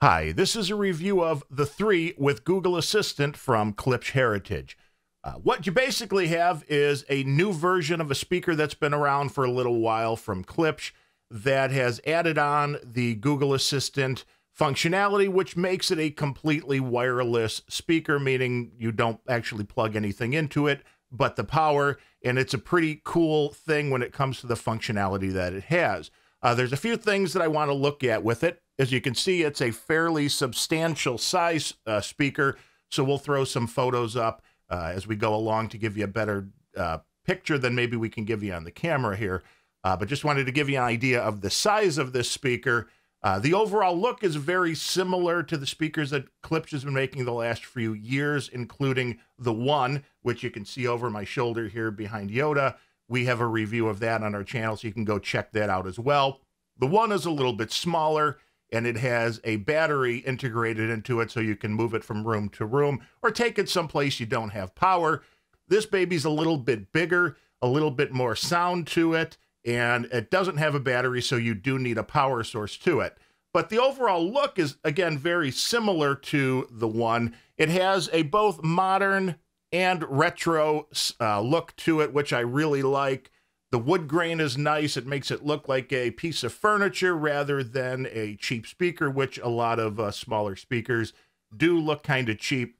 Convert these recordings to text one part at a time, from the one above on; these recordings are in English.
Hi, this is a review of The Three with Google Assistant from Klipsch Heritage. Uh, what you basically have is a new version of a speaker that's been around for a little while from Klipsch that has added on the Google Assistant functionality, which makes it a completely wireless speaker, meaning you don't actually plug anything into it but the power. And it's a pretty cool thing when it comes to the functionality that it has. Uh, there's a few things that I want to look at with it. As you can see, it's a fairly substantial size uh, speaker, so we'll throw some photos up uh, as we go along to give you a better uh, picture than maybe we can give you on the camera here. Uh, but just wanted to give you an idea of the size of this speaker. Uh, the overall look is very similar to the speakers that Klipsch has been making the last few years, including the one, which you can see over my shoulder here behind Yoda, we have a review of that on our channel, so you can go check that out as well. The one is a little bit smaller and it has a battery integrated into it so you can move it from room to room or take it someplace you don't have power. This baby's a little bit bigger, a little bit more sound to it, and it doesn't have a battery, so you do need a power source to it. But the overall look is, again, very similar to the one. It has a both modern and retro uh, look to it, which I really like. The wood grain is nice. It makes it look like a piece of furniture rather than a cheap speaker, which a lot of uh, smaller speakers do look kind of cheap.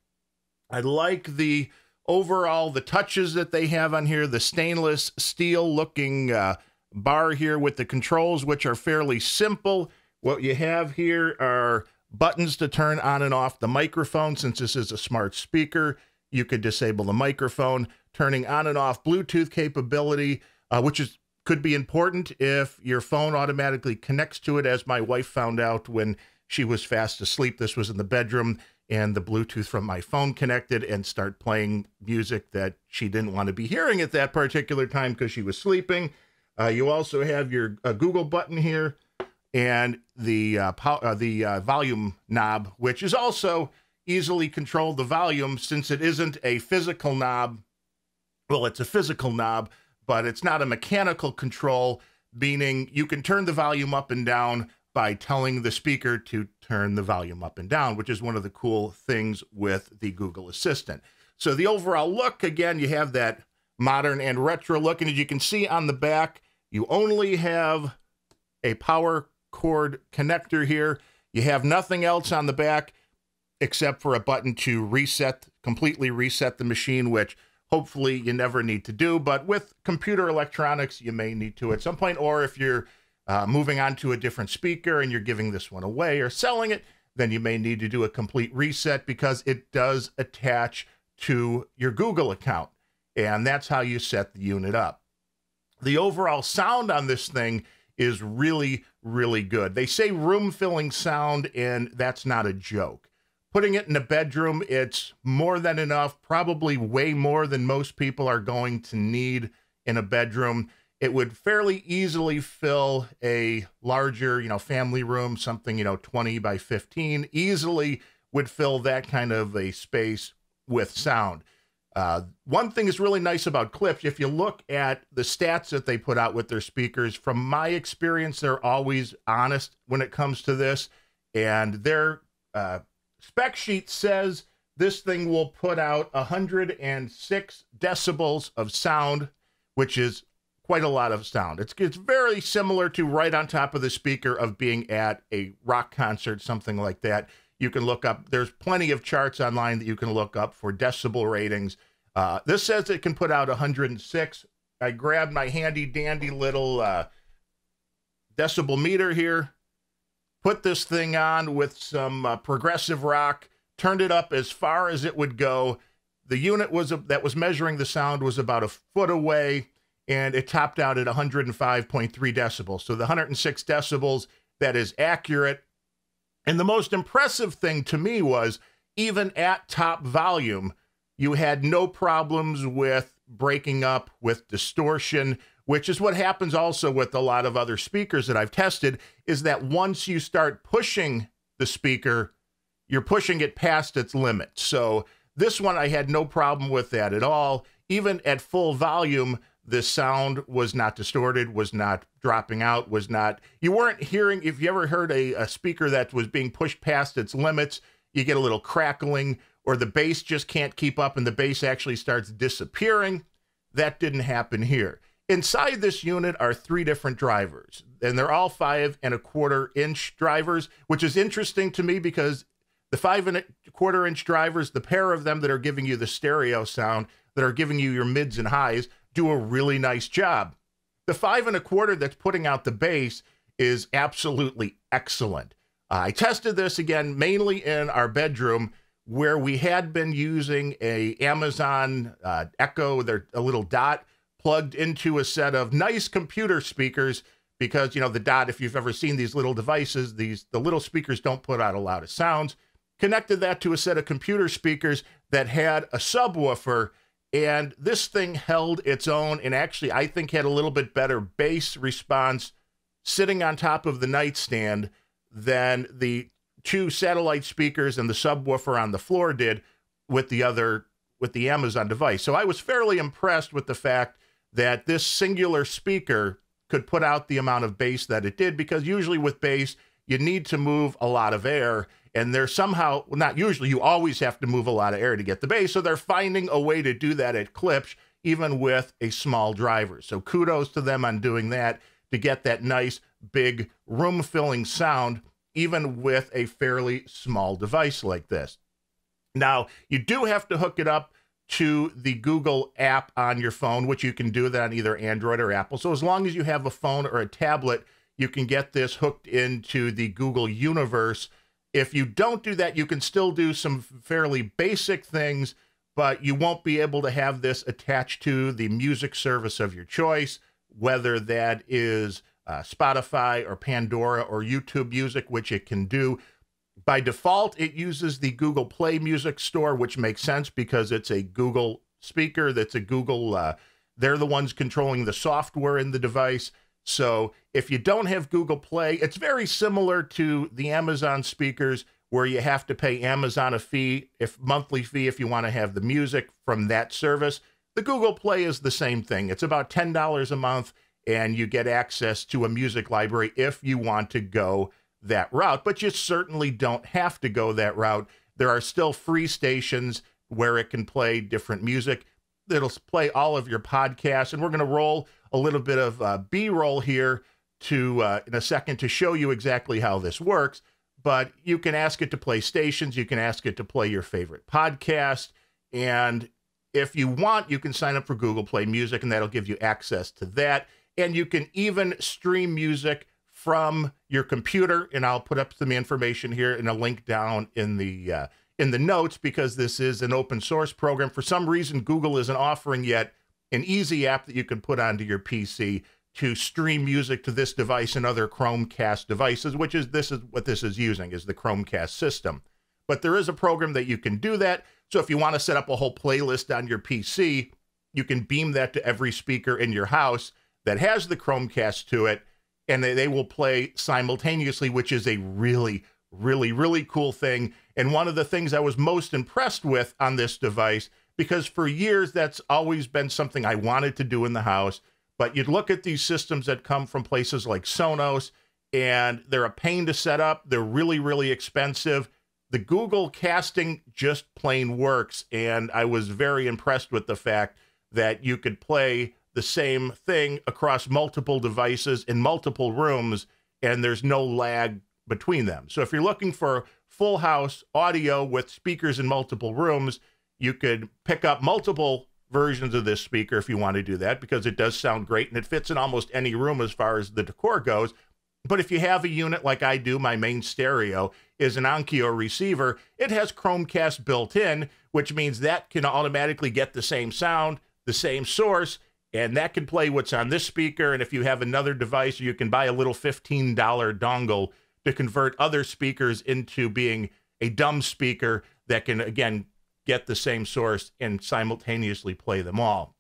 I like the overall the touches that they have on here, the stainless steel looking uh, bar here with the controls, which are fairly simple. What you have here are buttons to turn on and off the microphone since this is a smart speaker. You could disable the microphone, turning on and off Bluetooth capability, uh, which is could be important if your phone automatically connects to it, as my wife found out when she was fast asleep. This was in the bedroom, and the Bluetooth from my phone connected and start playing music that she didn't want to be hearing at that particular time because she was sleeping. Uh, you also have your uh, Google button here and the uh, uh the uh, volume knob, which is also easily control the volume since it isn't a physical knob. Well, it's a physical knob, but it's not a mechanical control, meaning you can turn the volume up and down by telling the speaker to turn the volume up and down, which is one of the cool things with the Google Assistant. So the overall look, again, you have that modern and retro look. And as you can see on the back, you only have a power cord connector here. You have nothing else on the back except for a button to reset, completely reset the machine, which hopefully you never need to do. But with computer electronics, you may need to at some point. Or if you're uh, moving on to a different speaker and you're giving this one away or selling it, then you may need to do a complete reset because it does attach to your Google account. And that's how you set the unit up. The overall sound on this thing is really, really good. They say room filling sound, and that's not a joke putting it in a bedroom, it's more than enough, probably way more than most people are going to need in a bedroom. It would fairly easily fill a larger, you know, family room, something, you know, 20 by 15, easily would fill that kind of a space with sound. Uh, one thing is really nice about Clips, if you look at the stats that they put out with their speakers, from my experience, they're always honest when it comes to this, and their uh, spec sheet says this thing will put out 106 decibels of sound, which is quite a lot of sound. It's, it's very similar to right on top of the speaker of being at a rock concert, something like that. You can look up, there's plenty of charts online that you can look up for decibel ratings. Uh, this says it can put out 106. I grabbed my handy dandy little uh, decibel meter here put this thing on with some uh, progressive rock, turned it up as far as it would go. The unit was a, that was measuring the sound was about a foot away, and it topped out at 105.3 decibels. So the 106 decibels that is accurate. And the most impressive thing to me was even at top volume, you had no problems with breaking up, with distortion, which is what happens also with a lot of other speakers that I've tested, is that once you start pushing the speaker, you're pushing it past its limit. So this one, I had no problem with that at all. Even at full volume, the sound was not distorted, was not dropping out, was not. You weren't hearing, if you ever heard a, a speaker that was being pushed past its limits, you get a little crackling, or the bass just can't keep up and the bass actually starts disappearing. That didn't happen here. Inside this unit are three different drivers, and they're all five and a quarter inch drivers, which is interesting to me because the five and a quarter inch drivers, the pair of them that are giving you the stereo sound, that are giving you your mids and highs, do a really nice job. The five and a quarter that's putting out the bass is absolutely excellent. Uh, I tested this again mainly in our bedroom where we had been using a Amazon uh, Echo, their a little dot plugged into a set of nice computer speakers because you know the dot if you've ever seen these little devices these the little speakers don't put out a lot of sounds connected that to a set of computer speakers that had a subwoofer and this thing held its own and actually i think had a little bit better bass response sitting on top of the nightstand than the two satellite speakers and the subwoofer on the floor did with the other with the amazon device so i was fairly impressed with the fact that this singular speaker could put out the amount of bass that it did because usually with bass you need to move a lot of air and they're somehow well, not usually you always have to move a lot of air to get the bass so they're finding a way to do that at clips even with a small driver so kudos to them on doing that to get that nice big room filling sound even with a fairly small device like this now you do have to hook it up to the Google app on your phone, which you can do that on either Android or Apple. So as long as you have a phone or a tablet, you can get this hooked into the Google universe. If you don't do that, you can still do some fairly basic things, but you won't be able to have this attached to the music service of your choice, whether that is uh, Spotify or Pandora or YouTube Music, which it can do. By default, it uses the Google Play Music Store, which makes sense because it's a Google speaker. That's a Google. Uh, they're the ones controlling the software in the device. So if you don't have Google Play, it's very similar to the Amazon speakers where you have to pay Amazon a fee, if monthly fee if you want to have the music from that service. The Google Play is the same thing. It's about $10 a month and you get access to a music library if you want to go that route, but you certainly don't have to go that route. There are still free stations where it can play different music. It'll play all of your podcasts, and we're going to roll a little bit of uh, B-roll here to uh, in a second to show you exactly how this works. But you can ask it to play stations, you can ask it to play your favorite podcast, and if you want, you can sign up for Google Play Music, and that'll give you access to that. And you can even stream music from your computer, and I'll put up some information here and a link down in the uh, in the notes because this is an open source program. For some reason, Google isn't offering yet an easy app that you can put onto your PC to stream music to this device and other Chromecast devices, which is this is what this is using is the Chromecast system. But there is a program that you can do that. So if you want to set up a whole playlist on your PC, you can beam that to every speaker in your house that has the Chromecast to it and they, they will play simultaneously, which is a really, really, really cool thing. And one of the things I was most impressed with on this device, because for years that's always been something I wanted to do in the house. But you'd look at these systems that come from places like Sonos, and they're a pain to set up. They're really, really expensive. The Google casting just plain works. And I was very impressed with the fact that you could play the same thing across multiple devices in multiple rooms, and there's no lag between them. So if you're looking for full house audio with speakers in multiple rooms, you could pick up multiple versions of this speaker if you want to do that because it does sound great and it fits in almost any room as far as the decor goes. But if you have a unit like I do, my main stereo is an Onkyo receiver. It has Chromecast built in, which means that can automatically get the same sound, the same source, and that can play what's on this speaker. And if you have another device, you can buy a little $15 dongle to convert other speakers into being a dumb speaker that can, again, get the same source and simultaneously play them all.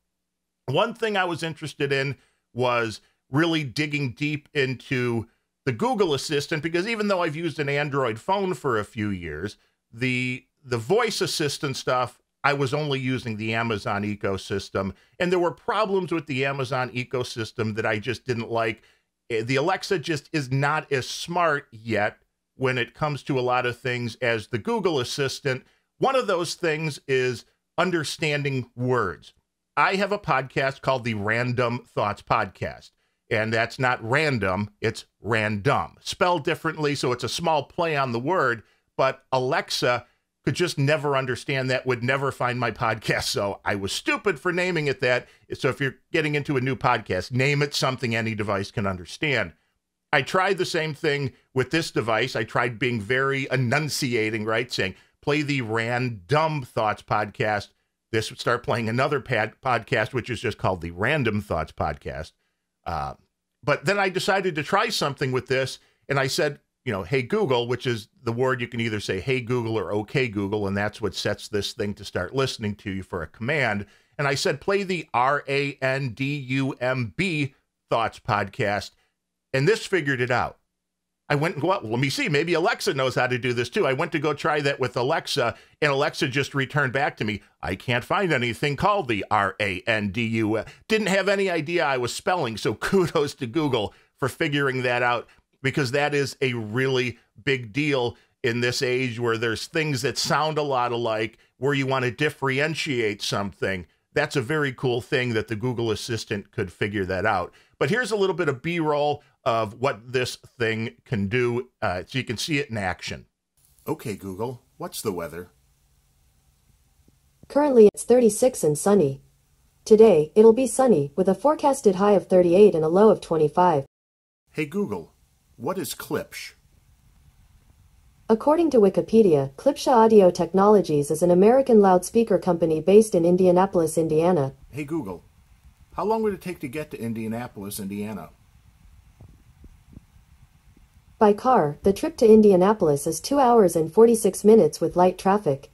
One thing I was interested in was really digging deep into the Google Assistant because even though I've used an Android phone for a few years, the the voice assistant stuff I was only using the Amazon ecosystem. And there were problems with the Amazon ecosystem that I just didn't like. Eh, the Alexa just is not as smart yet when it comes to a lot of things as the Google Assistant. One of those things is understanding words. I have a podcast called the Random Thoughts Podcast. And that's not random, it's random. Spelled differently, so it's a small play on the word. But Alexa could just never understand that, would never find my podcast. So I was stupid for naming it that. So if you're getting into a new podcast, name it something any device can understand. I tried the same thing with this device. I tried being very enunciating, right? Saying, play the Random Thoughts podcast. This would start playing another pad- podcast, which is just called the Random Thoughts podcast. Uh, but then I decided to try something with this. And I said, you know, hey Google, which is the word you can either say hey Google or okay Google, and that's what sets this thing to start listening to you for a command. And I said, play the R A N D U M B Thoughts podcast. And this figured it out. I went and go, well, let me see, maybe Alexa knows how to do this too. I went to go try that with Alexa, and Alexa just returned back to me, I can't find anything called the R A N D U. Didn't have any idea I was spelling, so kudos to Google for figuring that out because that is a really big deal in this age where there's things that sound a lot alike, where you want to differentiate something. That's a very cool thing that the Google Assistant could figure that out. But here's a little bit of B roll of what this thing can do uh, so you can see it in action. Okay, Google, what's the weather? Currently, it's 36 and sunny. Today, it'll be sunny, with a forecasted high of 38 and a low of 25. Hey, Google, what is Klipsch? According to Wikipedia, Klipsch Audio Technologies is an American loudspeaker company based in Indianapolis, Indiana. Hey Google, how long would it take to get to Indianapolis, Indiana? By car, the trip to Indianapolis is 2 hours and 46 minutes with light traffic.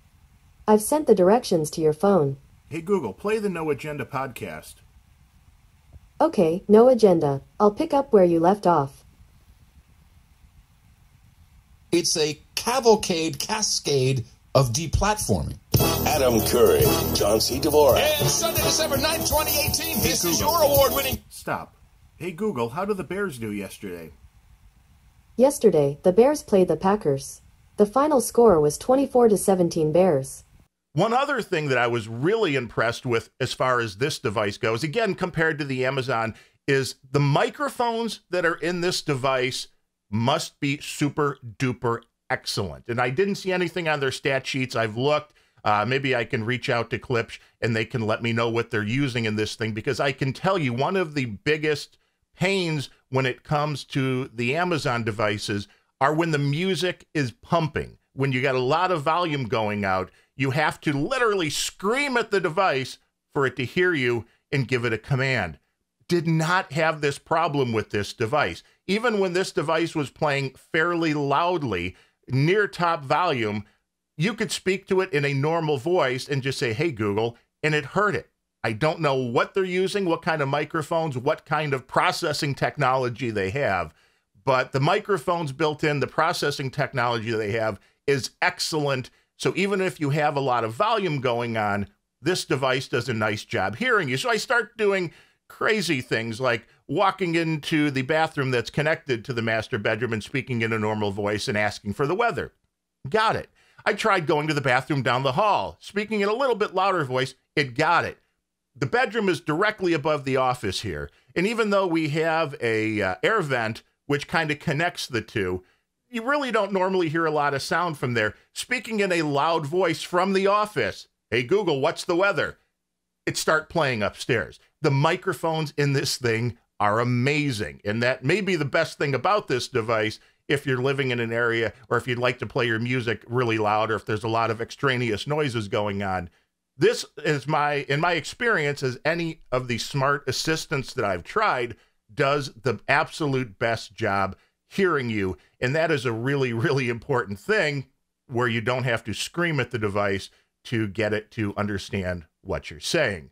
I've sent the directions to your phone. Hey Google, play the No Agenda podcast. Okay, No Agenda. I'll pick up where you left off. It's a cavalcade, cascade of deplatforming. Adam Curry, John C. Dvorak. And Sunday, December 9th, 2018, hey, this Google. is your award winning. Stop. Hey, Google, how did the Bears do yesterday? Yesterday, the Bears played the Packers. The final score was 24 to 17 Bears. One other thing that I was really impressed with as far as this device goes, again, compared to the Amazon, is the microphones that are in this device must be super duper excellent. And I didn't see anything on their stat sheets. I've looked. Uh, maybe I can reach out to Klipsch and they can let me know what they're using in this thing because I can tell you one of the biggest pains when it comes to the Amazon devices are when the music is pumping. When you got a lot of volume going out, you have to literally scream at the device for it to hear you and give it a command did not have this problem with this device. Even when this device was playing fairly loudly, near top volume, you could speak to it in a normal voice and just say, hey, Google, and it heard it. I don't know what they're using, what kind of microphones, what kind of processing technology they have, but the microphones built in, the processing technology they have is excellent. So even if you have a lot of volume going on, this device does a nice job hearing you. So I start doing crazy things like walking into the bathroom that's connected to the master bedroom and speaking in a normal voice and asking for the weather. Got it. I tried going to the bathroom down the hall, speaking in a little bit louder voice. It got it. The bedroom is directly above the office here, and even though we have a uh, air vent which kind of connects the two, you really don't normally hear a lot of sound from there. Speaking in a loud voice from the office, "Hey Google, what's the weather?" It start playing upstairs the microphones in this thing are amazing. And that may be the best thing about this device if you're living in an area or if you'd like to play your music really loud or if there's a lot of extraneous noises going on. This is my in my experience as any of the smart assistants that I've tried does the absolute best job hearing you and that is a really really important thing where you don't have to scream at the device to get it to understand what you're saying.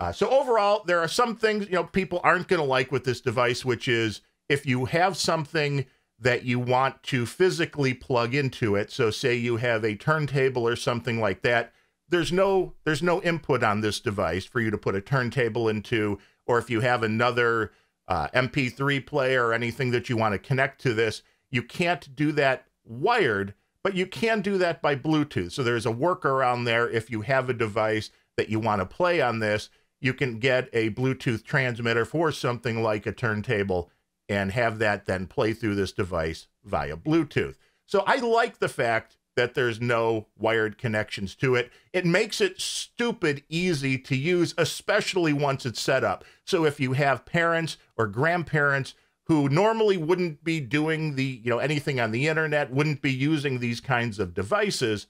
Uh, so overall, there are some things you know people aren't going to like with this device, which is if you have something that you want to physically plug into it. So say you have a turntable or something like that. There's no there's no input on this device for you to put a turntable into, or if you have another uh, MP3 player or anything that you want to connect to this, you can't do that wired, but you can do that by Bluetooth. So there's a workaround there if you have a device that you want to play on this you can get a Bluetooth transmitter for something like a turntable and have that then play through this device via Bluetooth. So I like the fact that there's no wired connections to it. It makes it stupid easy to use, especially once it's set up. So if you have parents or grandparents who normally wouldn't be doing the, you know, anything on the internet, wouldn't be using these kinds of devices,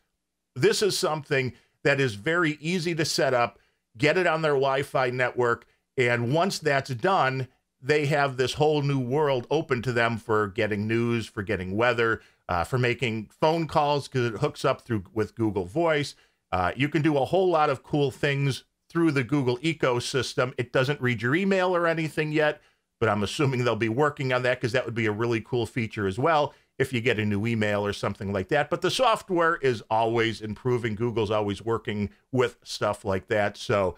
this is something that is very easy to set up get it on their Wi Fi network. And once that's done, they have this whole new world open to them for getting news, for getting weather, uh, for making phone calls because it hooks up through with Google Voice. Uh, you can do a whole lot of cool things through the Google ecosystem. It doesn't read your email or anything yet, but I'm assuming they'll be working on that because that would be a really cool feature as well if you get a new email or something like that. But the software is always improving. Google's always working with stuff like that. So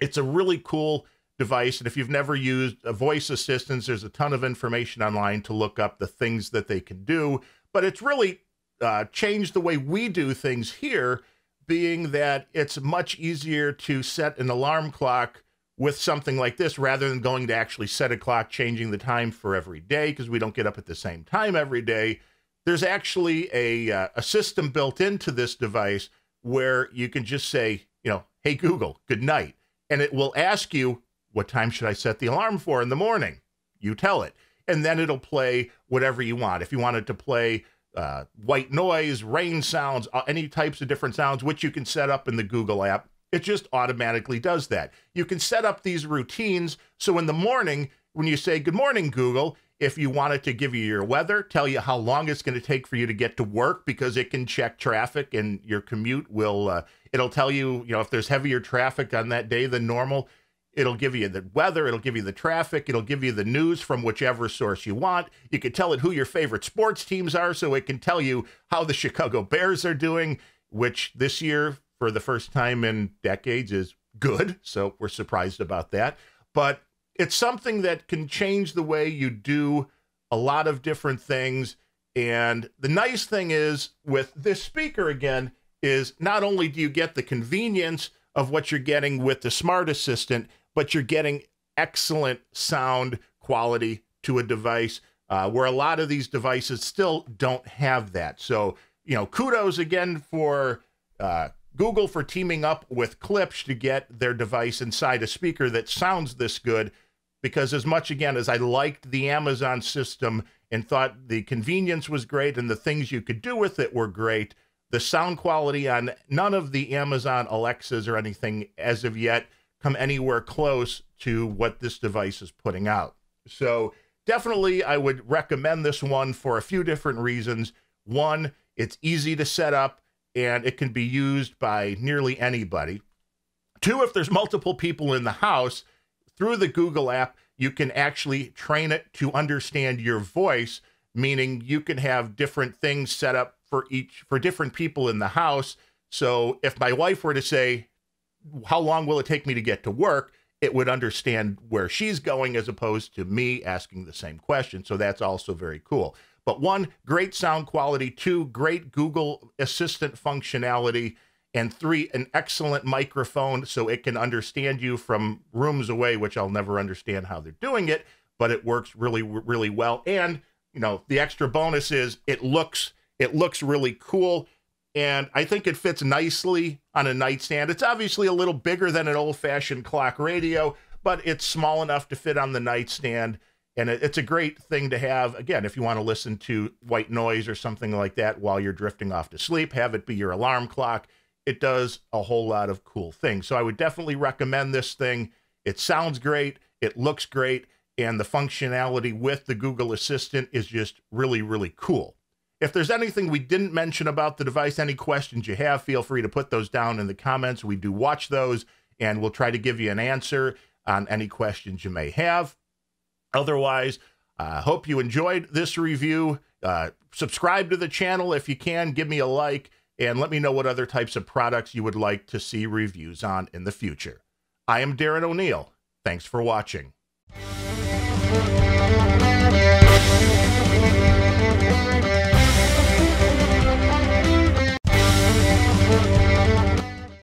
it's a really cool device. And if you've never used a voice assistant, there's a ton of information online to look up the things that they can do. But it's really uh, changed the way we do things here, being that it's much easier to set an alarm clock with something like this rather than going to actually set a clock, changing the time for every day because we don't get up at the same time every day. There's actually a, uh, a system built into this device where you can just say, you know, hey, Google, good night. And it will ask you, what time should I set the alarm for in the morning? You tell it. And then it'll play whatever you want. If you want it to play uh, white noise, rain sounds, uh, any types of different sounds, which you can set up in the Google app it just automatically does that. You can set up these routines. So in the morning, when you say, Good morning, Google, if you wanted to give you your weather, tell you how long it's going to take for you to get to work because it can check traffic and your commute will uh, it'll tell you, you know, if there's heavier traffic on that day than normal, it'll give you the weather, it'll give you the traffic, it'll give you the news from whichever source you want. You can tell it who your favorite sports teams are so it can tell you how the Chicago Bears are doing, which this year for the first time in decades is good. So we're surprised about that. But it's something that can change the way you do a lot of different things. And the nice thing is with this speaker again, is not only do you get the convenience of what you're getting with the smart assistant, but you're getting excellent sound quality to a device uh, where a lot of these devices still don't have that. So, you know, kudos again for uh, Google for teaming up with Klipsch to get their device inside a speaker that sounds this good. Because, as much again as I liked the Amazon system and thought the convenience was great and the things you could do with it were great, the sound quality on none of the Amazon Alexas or anything as of yet come anywhere close to what this device is putting out. So, definitely, I would recommend this one for a few different reasons. One, it's easy to set up and it can be used by nearly anybody. Two, if there's multiple people in the house, through the Google app, you can actually train it to understand your voice, meaning you can have different things set up for each for different people in the house. So if my wife were to say, "How long will it take me to get to work?" it would understand where she's going as opposed to me asking the same question. So that's also very cool. But one, great sound quality. Two, great Google Assistant functionality. And three, an excellent microphone so it can understand you from rooms away, which I'll never understand how they're doing it, but it works really, really well. And, you know, the extra bonus is it looks it looks really cool. And I think it fits nicely on a nightstand. It's obviously a little bigger than an old fashioned clock radio, but it's small enough to fit on the nightstand and it, it's a great thing to have again if you want to listen to white noise or something like that while you're drifting off to sleep have it be your alarm clock it does a whole lot of cool things so i would definitely recommend this thing it sounds great it looks great and the functionality with the google assistant is just really really cool if there's anything we didn't mention about the device any questions you have feel free to put those down in the comments we do watch those and we'll try to give you an answer on any questions you may have Otherwise, I uh, hope you enjoyed this review. Uh, subscribe to the channel if you can. Give me a like and let me know what other types of products you would like to see reviews on in the future. I am Darren O'Neill. Thanks for watching.